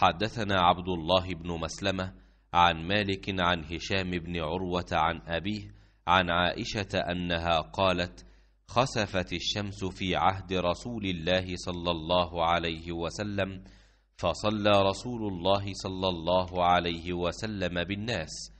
حدثنا عبد الله بن مسلمة عن مالك عن هشام بن عروة عن أبيه عن عائشة أنها قالت خسفت الشمس في عهد رسول الله صلى الله عليه وسلم فصلى رسول الله صلى الله عليه وسلم بالناس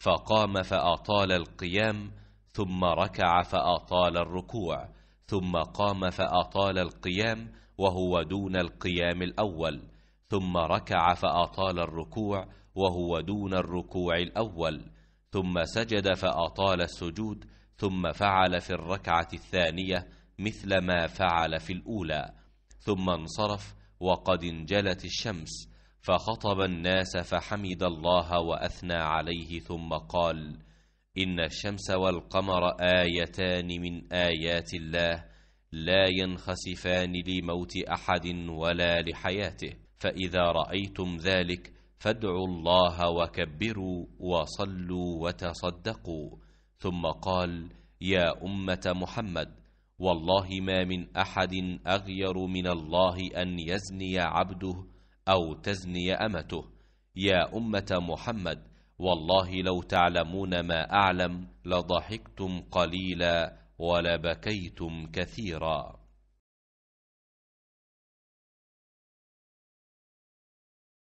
فقام فأطال القيام ثم ركع فأطال الركوع ثم قام فأطال القيام وهو دون القيام الأول ثم ركع فأطال الركوع وهو دون الركوع الأول ثم سجد فأطال السجود ثم فعل في الركعة الثانية مثل ما فعل في الأولى ثم انصرف وقد انجلت الشمس فخطب الناس فحمد الله وأثنى عليه ثم قال إن الشمس والقمر آيتان من آيات الله لا ينخسفان لموت أحد ولا لحياته فإذا رأيتم ذلك فادعوا الله وكبروا وصلوا وتصدقوا ثم قال يا أمة محمد والله ما من أحد أغير من الله أن يزني عبده أو تزني أمته يا أمة محمد والله لو تعلمون ما أعلم لضحكتم قليلا ولبكيتم كثيرا